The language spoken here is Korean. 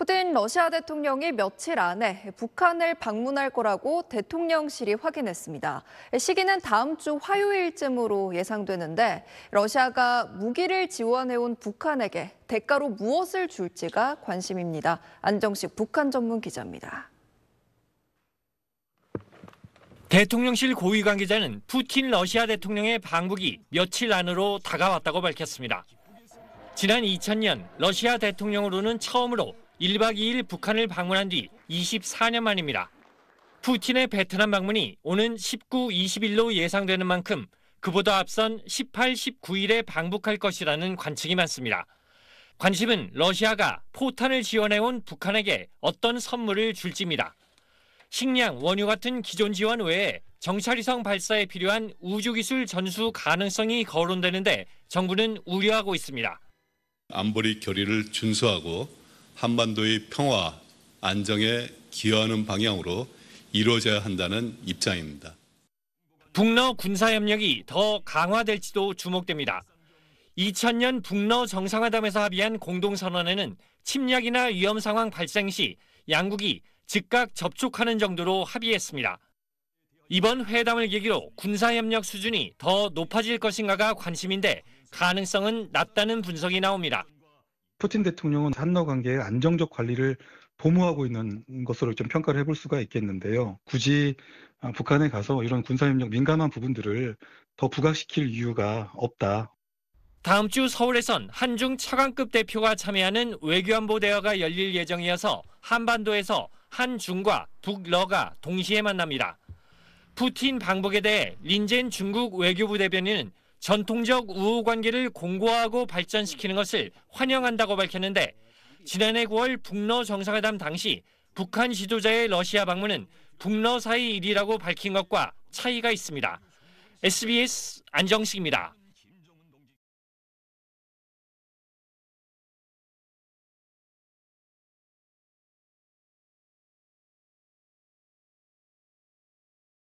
푸틴 러시아 대통령이 며칠 안에 북한을 방문할 거라고 대통령실이 확인했습니다. 시기는 다음 주 화요일쯤으로 예상되는데 러시아가 무기를 지원해온 북한에게 대가로 무엇을 줄지가 관심입니다. 안정식 북한 전문 기자입니다. 대통령실 고위 관계자는 푸틴 러시아 대통령의 방북이 며칠 안으로 다가왔다고 밝혔습니다. 지난 2000년 러시아 대통령으로는 처음으로 1박 2일 북한을 방문한 뒤 24년 만입니다. 푸틴의 베트남 방문이 오는 19, 20일로 예상되는 만큼 그보다 앞선 18, 19일에 방북할 것이라는 관측이 많습니다. 관심은 러시아가 포탄을 지원해온 북한에게 어떤 선물을 줄지입니다. 식량, 원유 같은 기존 지원 외에 정찰위성 발사에 필요한 우주기술 전수 가능성이 거론되는데 정부는 우려하고 있습니다. 안보리 결의를 준수하고 한반도의 평화, 안정에 기여하는 방향으로 이루어져야 한다는 입장입니다. 북러 군사협력이 더 강화될지도 주목됩니다. 2000년 북러 정상화담에서 합의한 공동선언에는 침략이나 위험 상황 발생 시 양국이 즉각 접촉하는 정도로 합의했습니다. 이번 회담을 계기로 군사협력 수준이 더 높아질 것인가가 관심인데 가능성은 낮다는 분석이 나옵니다. 푸틴 대통령은 한러 관계의 안정적 관리를 보모하고 있는 것으로 좀 평가를 해볼 수가 있겠는데요. 굳이 아, 북한에 가서 이런 군사협력 민감한 부분들을 더 부각시킬 이유가 없다. 다음 주 서울에선 한중 차관급 대표가 참여하는 외교안보 대화가 열릴 예정이어서 한반도에서 한중과 북러가 동시에 만납니다. 푸틴 방북에 대해 린젠 중국 외교부 대변인은 전통적 우호 관계를 공고하고 발전시키는 것을 환영한다고 밝혔는데 지난해 9월 북러 정상회담 당시 북한 지도자의 러시아 방문은 북러 사이 일이라고 밝힌 것과 차이가 있습니다. SBS 안정식입니다.